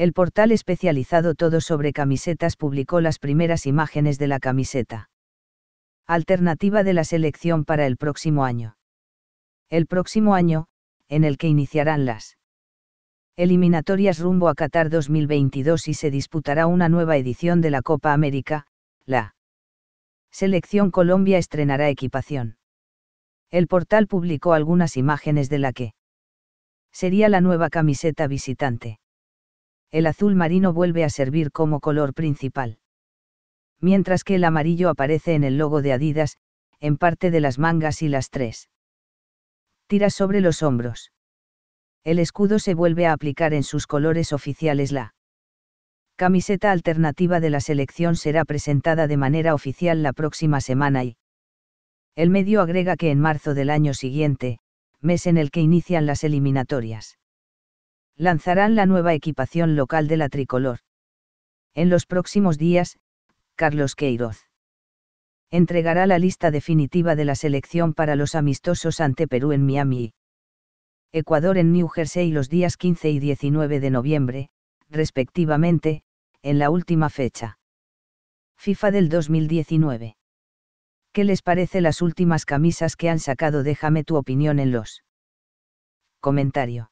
El portal especializado Todo sobre Camisetas publicó las primeras imágenes de la camiseta. Alternativa de la selección para el próximo año. El próximo año, en el que iniciarán las eliminatorias rumbo a Qatar 2022 y se disputará una nueva edición de la Copa América, la Selección Colombia estrenará equipación. El portal publicó algunas imágenes de la que sería la nueva camiseta visitante el azul marino vuelve a servir como color principal. Mientras que el amarillo aparece en el logo de Adidas, en parte de las mangas y las tres tiras sobre los hombros. El escudo se vuelve a aplicar en sus colores oficiales. La camiseta alternativa de la selección será presentada de manera oficial la próxima semana y el medio agrega que en marzo del año siguiente, mes en el que inician las eliminatorias lanzarán la nueva equipación local de la tricolor. En los próximos días, Carlos Queiroz entregará la lista definitiva de la selección para los amistosos ante Perú en Miami Ecuador en New Jersey los días 15 y 19 de noviembre, respectivamente, en la última fecha. FIFA del 2019. ¿Qué les parece las últimas camisas que han sacado? Déjame tu opinión en los. Comentario.